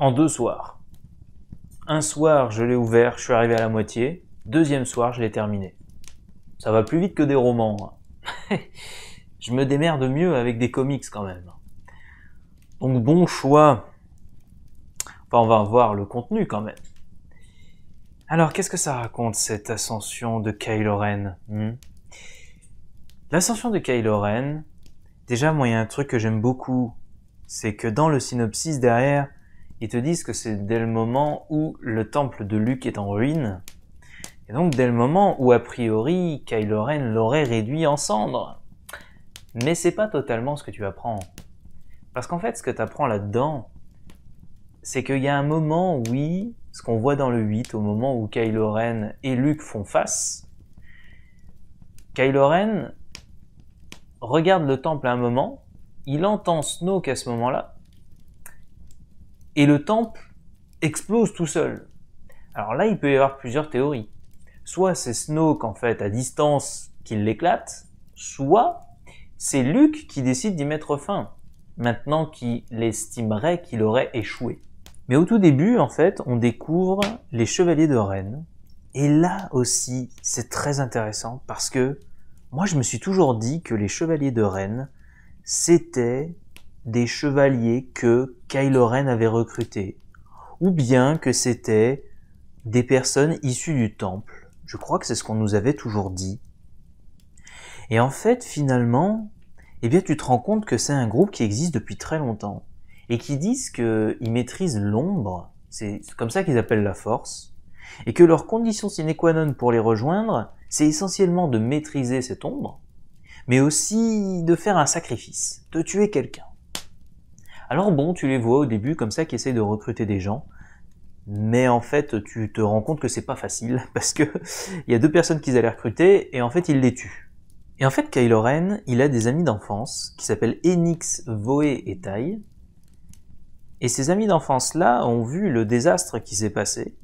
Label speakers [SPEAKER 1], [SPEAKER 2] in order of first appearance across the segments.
[SPEAKER 1] en deux soirs. Un soir, je l'ai ouvert, je suis arrivé à la moitié. Deuxième soir, je l'ai terminé. Ça va plus vite que des romans. Hein. je me démerde mieux avec des comics quand même. Donc bon choix. Enfin, on va voir le contenu quand même. Alors, qu'est-ce que ça raconte cette ascension de Kylo Ren hmm? L'ascension de Kylo Ren, déjà, moi, il y a un truc que j'aime beaucoup, c'est que dans le synopsis derrière, ils te disent que c'est dès le moment où le temple de Luke est en ruine, et donc dès le moment où a priori Kylo Ren l'aurait réduit en cendres. Mais c'est pas totalement ce que tu apprends. Parce qu'en fait, ce que tu apprends là-dedans, c'est qu'il y a un moment, oui, ce qu'on voit dans le 8, au moment où Kylo Ren et Luke font face, Kylo Ren regarde le temple à un moment, il entend Snoke à ce moment-là, et le temple explose tout seul. Alors là, il peut y avoir plusieurs théories. Soit c'est Snoke, en fait, à distance, qui l'éclate, soit c'est Luke qui décide d'y mettre fin, maintenant qu'il estimerait qu'il aurait échoué. Mais au tout début, en fait, on découvre les Chevaliers de Rennes. Et là aussi, c'est très intéressant parce que moi, je me suis toujours dit que les Chevaliers de Rennes, c'était des chevaliers que Kylo Ren avait recrutés, ou bien que c'était des personnes issues du temple. Je crois que c'est ce qu'on nous avait toujours dit. Et en fait, finalement, eh bien, tu te rends compte que c'est un groupe qui existe depuis très longtemps et qui disent qu'ils maîtrisent l'ombre. C'est comme ça qu'ils appellent la force. Et que leur condition sine qua non pour les rejoindre, c'est essentiellement de maîtriser cette ombre, mais aussi de faire un sacrifice, de tuer quelqu'un. Alors bon, tu les vois au début comme ça qui essayent de recruter des gens, mais en fait tu te rends compte que c'est pas facile parce que il y a deux personnes qu'ils allaient recruter et en fait ils les tuent. Et en fait Kylo Ren, il a des amis d'enfance qui s'appellent Enix, Voé et Tai. Et ces amis d'enfance là ont vu le désastre qui s'est passé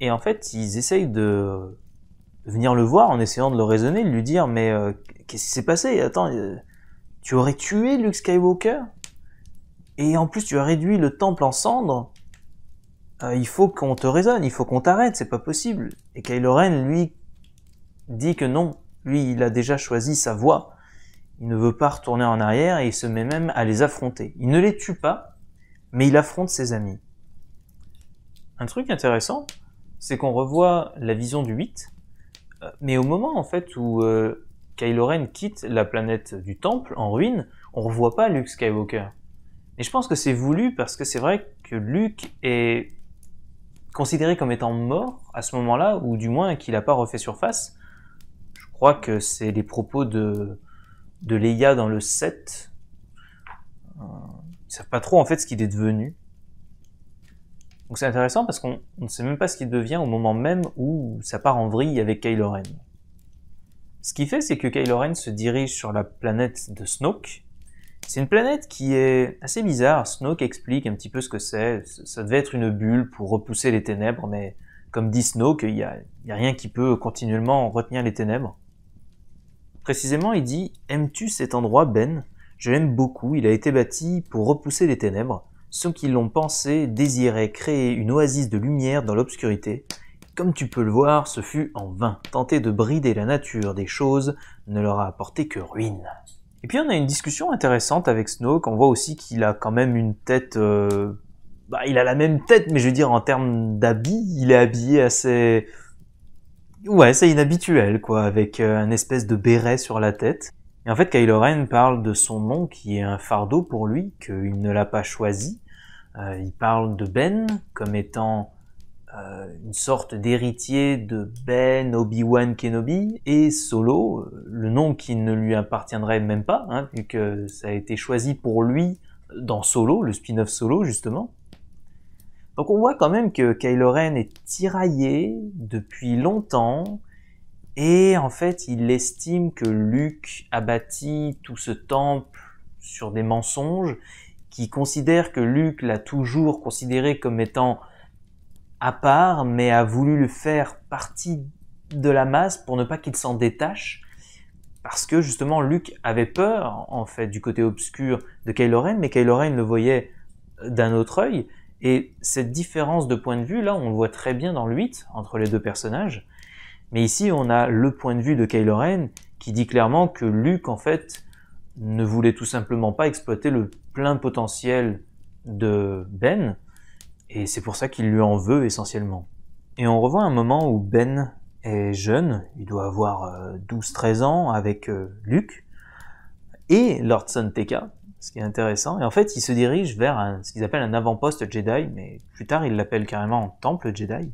[SPEAKER 1] et en fait ils essayent de venir le voir en essayant de le raisonner, de lui dire mais euh, qu'est-ce qui s'est passé Attends, euh, tu aurais tué Luke Skywalker et en plus tu as réduit le temple en cendres, euh, il faut qu'on te raisonne, il faut qu'on t'arrête, c'est pas possible. Et Kylo Ren, lui, dit que non, lui, il a déjà choisi sa voie, il ne veut pas retourner en arrière et il se met même à les affronter. Il ne les tue pas, mais il affronte ses amis. Un truc intéressant, c'est qu'on revoit la vision du 8, euh, mais au moment en fait où euh, Kylo Ren quitte la planète du temple en ruine, on ne revoit pas Luke Skywalker. Et je pense que c'est voulu parce que c'est vrai que Luke est considéré comme étant mort à ce moment-là, ou du moins qu'il n'a pas refait surface. Je crois que c'est les propos de, Leia dans le 7. Euh, ils savent pas trop en fait ce qu'il est devenu. Donc c'est intéressant parce qu'on ne sait même pas ce qu'il devient au moment même où ça part en vrille avec Kylo Ren. Ce qui fait, c'est que Kylo Ren se dirige sur la planète de Snoke, c'est une planète qui est assez bizarre. Snoke explique un petit peu ce que c'est. Ça devait être une bulle pour repousser les ténèbres, mais comme dit Snoke, il n'y a, rien qui peut continuellement retenir les ténèbres. Précisément, il dit Aimes-tu cet endroit, Ben Je l'aime beaucoup. Il a été bâti pour repousser les ténèbres. Ceux qui l'ont pensé désiraient créer une oasis de lumière dans l'obscurité. Comme tu peux le voir, ce fut en vain. Tenter de brider la nature des choses ne leur a apporté que ruine. Et puis on a une discussion intéressante avec Snoke. On voit aussi qu'il a quand même une tête. Euh, bah, il a la même tête, mais je veux dire en termes d'habit, il est habillé assez. Ouais, c'est inhabituel, quoi, avec euh, un espèce de béret sur la tête. Et en fait, Kylo Ren parle de son nom qui est un fardeau pour lui, qu'il ne l'a pas choisi. Euh, il parle de Ben comme étant euh, une sorte d'héritier de Ben, Obi-Wan Kenobi et Solo, euh, le nom qui ne lui appartiendrait même pas, hein, vu que ça a été choisi pour lui dans Solo, le spin-off Solo justement. Donc on voit quand même que Kylo Ren est tiraillé depuis longtemps et en fait il estime que Luke a bâti tout ce temple sur des mensonges, qui considère que Luke l'a toujours considéré comme étant à part, mais a voulu le faire partie de la masse pour ne pas qu'il s'en détache, parce que justement Luke avait peur en fait du côté obscur de Kylo Ren, mais Kylo Ren le voyait euh, d'un autre œil, et cette différence de point de vue, là, on le voit très bien dans le entre les deux personnages. Mais ici, on a le point de vue de Kylo Ren qui dit clairement que Luke, en fait, ne voulait tout simplement pas exploiter le plein potentiel de Ben, et c'est pour ça qu'il lui en veut essentiellement. Et on revoit un moment où Ben est jeune, il doit avoir 12-13 euh, ans avec euh, Luke et Lord Sun ce qui est intéressant. Et en fait, il se dirige vers ce qu'ils appellent un avant-poste Jedi, mais plus tard, il l'appelle carrément temple Jedi. Et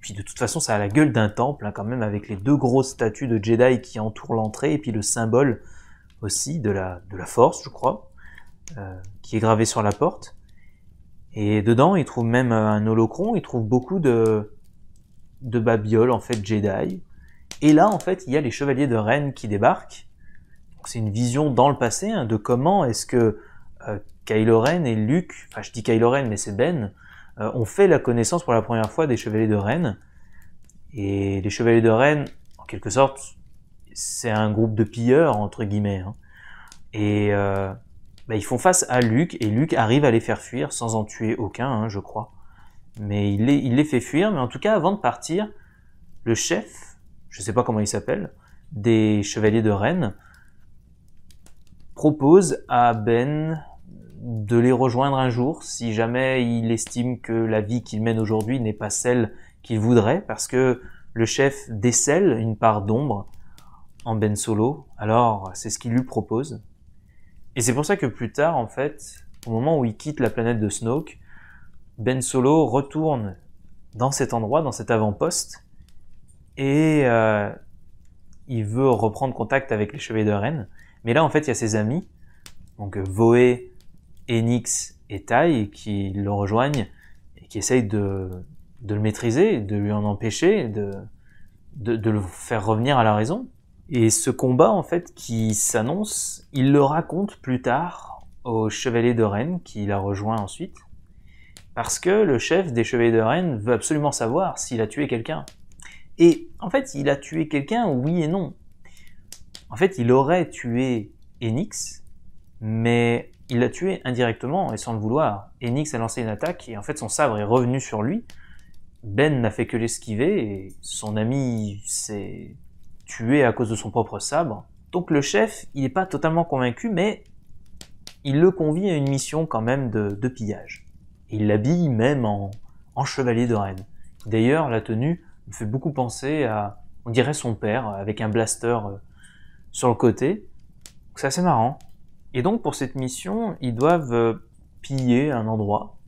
[SPEAKER 1] puis de toute façon, ça a la gueule d'un temple, hein, quand même, avec les deux grosses statues de Jedi qui entourent l'entrée, et puis le symbole aussi de la, force, je crois, euh, qui est gravé sur la porte. Et dedans, il trouve même euh, un holocron, il trouve beaucoup de, de babioles, en fait, Jedi. Et là, en fait, il y a les chevaliers de Rennes qui débarquent. C'est une vision dans le passé hein, de comment est-ce que euh, Kylo Ren et Luke, enfin je dis Kylo Ren mais c'est Ben, euh, ont fait la connaissance pour la première fois des chevaliers de Rennes. Et les chevaliers de Rennes, en quelque sorte, c'est un groupe de pilleurs, entre guillemets. Hein. Et euh, bah, ils font face à Luc et Luc arrive à les faire fuir sans en tuer aucun, hein, je crois. Mais il les, il les fait fuir, mais en tout cas, avant de partir, le chef, je ne sais pas comment il s'appelle, des chevaliers de Rennes, propose à Ben de les rejoindre un jour si jamais il estime que la vie qu'il mène aujourd'hui n'est pas celle qu'il voudrait, parce que le chef décèle une part d'ombre en Ben Solo, alors c'est ce qu'il lui propose, et c'est pour ça que plus tard, en fait, au moment où il quitte la planète de Snoke, Ben Solo retourne dans cet endroit, dans cet avant-poste, et euh, il veut reprendre contact avec les Chevaliers de Rennes. Mais là, en fait, il y a ses amis, donc Voé, Enix et Tai, qui le rejoignent et qui essayent de, le maîtriser, de lui en empêcher, de, de le faire revenir à la raison. Et ce combat, en fait, qui s'annonce, il le raconte plus tard au chevalier de Rennes, qui l'a rejoint ensuite, parce que le chef des chevaliers de Rennes veut absolument savoir s'il a tué quelqu'un. Et en fait, il a tué quelqu'un, oui et non. En fait, il aurait tué Enix, mais il l'a tué indirectement et sans le vouloir. Enix a lancé une attaque et en fait, son sabre est revenu sur lui. Ben n'a fait que l'esquiver et son ami s'est tué à cause de son propre sabre. Donc le chef, il est pas totalement convaincu, mais il le convie à une mission quand même de, pillage. il l'habille même en, chevalier de reine. D'ailleurs, la tenue me fait beaucoup penser à, on dirait son père, avec un blaster euh, sur le côté. C'est assez marrant. Et donc pour cette mission, ils doivent euh, piller un endroit.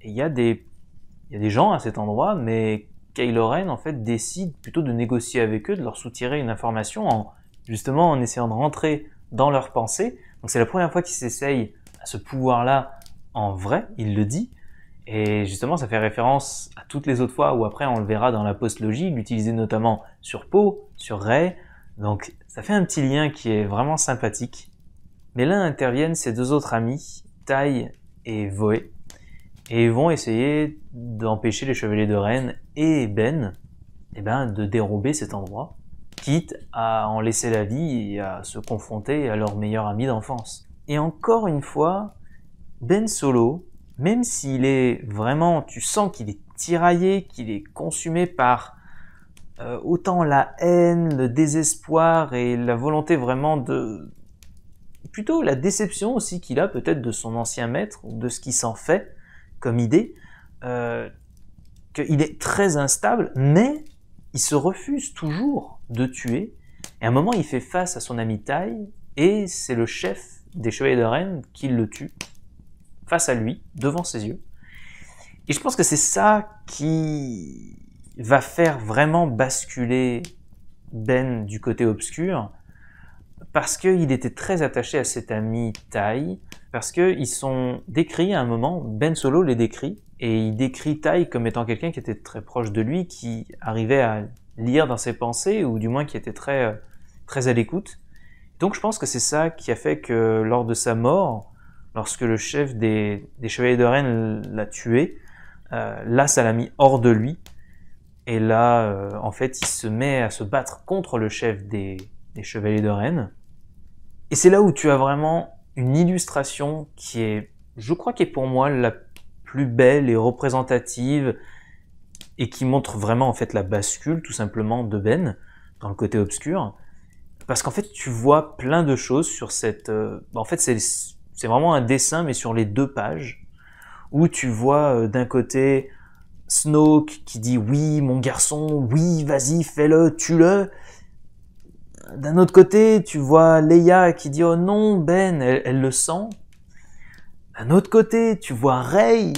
[SPEAKER 1] Et il y, des, y a des gens à cet endroit, mais Kylo en fait décide plutôt de négocier avec eux, de leur soutirer une information en justement en essayant de rentrer dans leurs pensées. Donc c'est la première fois qu'il s'essaye à ce pouvoir-là en vrai, il le dit. Et justement, ça fait référence à toutes les autres fois où après on le verra dans la postlogie, l'utiliser notamment sur Po, sur Ray. Donc ça fait un petit lien qui est vraiment sympathique. Mais là interviennent ses deux autres amis, Tai et Voe, et ils vont essayer d'empêcher les chevaliers de Rennes et Ben, eh ben de dérober cet endroit, quitte à en laisser la vie et à se confronter à leur meilleur ami d'enfance. Et encore une fois, Ben Solo, même s'il est vraiment, tu sens qu'il est tiraillé, qu'il est consumé par euh, autant la haine, le désespoir et la volonté vraiment de... plutôt la déception aussi qu'il a peut-être de son ancien maître, de ce qui s'en fait, comme idée, euh, qu'il est très instable, mais il se refuse toujours de tuer. Et à un moment, il fait face à son ami Tai, et c'est le chef des Chevaliers de Rennes qui le tue, face à lui, devant ses yeux. Et je pense que c'est ça qui va faire vraiment basculer Ben du côté obscur, parce qu'il était très attaché à cet ami Tai, parce qu'ils sont décrits à un moment, Ben Solo les décrit, et il décrit Tai comme étant quelqu'un qui était très proche de lui, qui arrivait à lire dans ses pensées, ou du moins qui était très, euh, très à l'écoute. Donc je pense que c'est ça qui a fait que lors de sa mort, lorsque le chef des, Chevaliers de Rennes l'a tué, euh, là ça l'a mis hors de lui, et là euh, en fait il se met à se battre contre le chef des, des Chevaliers de Rennes. Et c'est là où tu as vraiment une illustration qui est, je crois, qui est pour moi la plus belle et représentative et qui montre vraiment en fait la bascule tout simplement de Ben dans le côté obscur. Parce qu'en fait, tu vois plein de choses sur cette. Euh, bah, en fait, c'est vraiment un dessin, mais sur les deux pages, où tu vois euh, d'un côté Snoke qui dit oui, mon garçon, oui, vas-y, fais-le, tue-le d'un autre côté, tu vois Leia qui dit oh non Ben, elle, le sent. D'un autre côté, tu vois Rey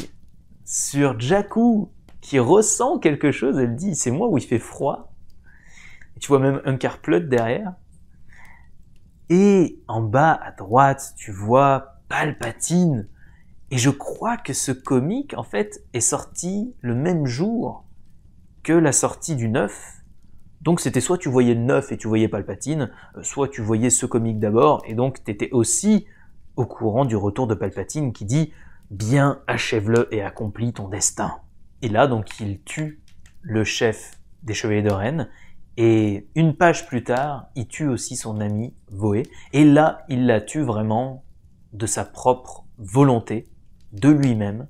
[SPEAKER 1] sur Jakku qui ressent quelque chose. Elle dit c'est moi où il fait froid. Et tu vois même un Plutt derrière. Et en bas à droite, tu vois Palpatine. Et je crois que ce comique, en fait, est sorti le même jour que la sortie du 9, donc c'était soit tu voyais le neuf et tu voyais Palpatine, euh, soit tu voyais ce comique d'abord, et donc tu étais aussi au courant du retour de Palpatine qui dit Bien, achève-le et accomplis ton destin. Et là, donc, il tue le chef des Chevaliers de Rennes, et une page plus tard, il tue aussi son ami Voé, et là, il la tue vraiment de sa propre volonté, de lui-même,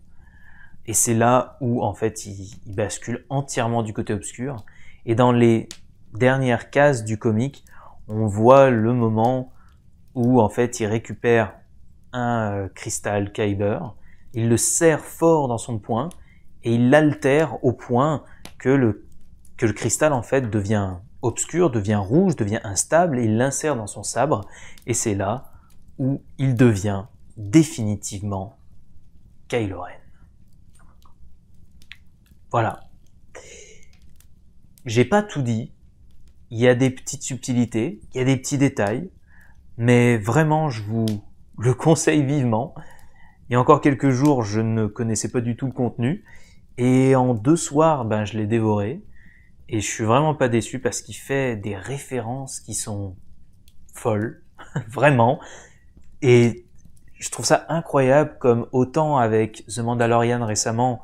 [SPEAKER 1] et c'est là où, en fait, il bascule entièrement du côté obscur, et dans les dernières cases du comic, on voit le moment où en fait il récupère un euh, cristal Kyber, il le serre fort dans son poing et il l'altère au point que le, que le cristal en fait devient obscur, devient rouge, devient instable, et il l'insère dans son sabre et c'est là où il devient définitivement Kylo Ren. Voilà, j'ai pas tout dit. Il y a des petites subtilités, il y a des petits détails, mais vraiment, je vous le conseille vivement. Il y a encore quelques jours, je ne connaissais pas du tout le contenu, et en deux soirs, ben, je l'ai dévoré, et je suis vraiment pas déçu parce qu'il fait des références qui sont folles, vraiment, et je trouve ça incroyable comme autant avec The Mandalorian récemment,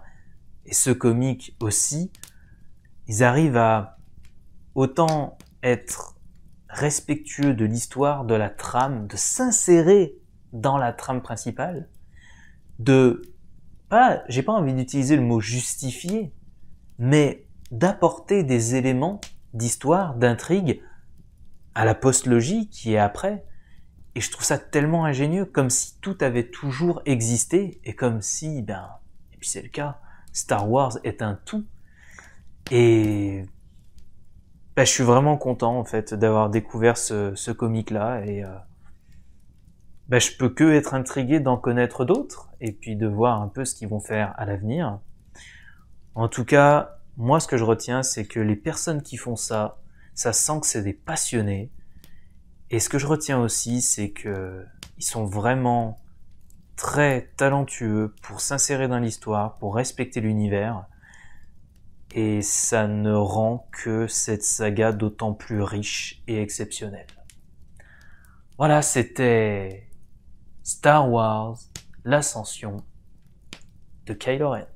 [SPEAKER 1] et ce comique aussi, ils arrivent à autant être respectueux de l'histoire, de la trame, de s'insérer dans la trame principale, de pas, j'ai pas envie d'utiliser le mot justifier, mais d'apporter des éléments d'histoire, d'intrigue à la post-logie qui est après. Et je trouve ça tellement ingénieux, comme si tout avait toujours existé et comme si, ben, et puis c'est le cas, Star Wars est un tout et ben je suis vraiment content en fait d'avoir découvert ce, ce comique là et euh, bah, je peux que être intrigué d'en connaître d'autres et puis de voir un peu ce qu'ils vont faire à l'avenir. En tout cas, moi ce que je retiens c'est que les personnes qui font ça, ça sent que c'est des passionnés. Et ce que je retiens aussi c'est que ils sont vraiment très talentueux pour s'insérer dans l'histoire, pour respecter l'univers et ça ne rend que cette saga d'autant plus riche et exceptionnelle. Voilà, c'était Star Wars, l'ascension de Kylo Ren.